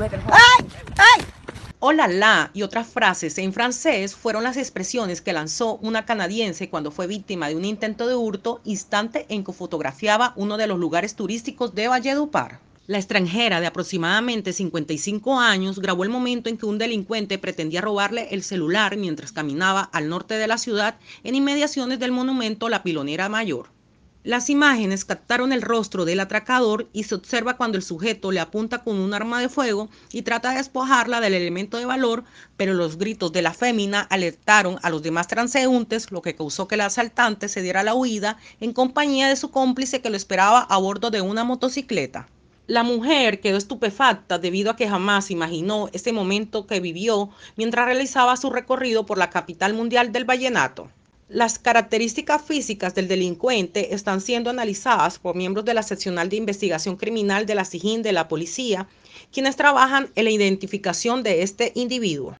¡Ay! ¡Ay! Hola la y otras frases en francés fueron las expresiones que lanzó una canadiense cuando fue víctima de un intento de hurto instante en que fotografiaba uno de los lugares turísticos de Valledupar. La extranjera de aproximadamente 55 años grabó el momento en que un delincuente pretendía robarle el celular mientras caminaba al norte de la ciudad en inmediaciones del monumento La Pilonera Mayor. Las imágenes captaron el rostro del atracador y se observa cuando el sujeto le apunta con un arma de fuego y trata de despojarla del elemento de valor, pero los gritos de la fémina alertaron a los demás transeúntes, lo que causó que el asaltante se diera la huida en compañía de su cómplice que lo esperaba a bordo de una motocicleta. La mujer quedó estupefacta debido a que jamás imaginó este momento que vivió mientras realizaba su recorrido por la capital mundial del vallenato. Las características físicas del delincuente están siendo analizadas por miembros de la seccional de investigación criminal de la SIJIN de la policía, quienes trabajan en la identificación de este individuo.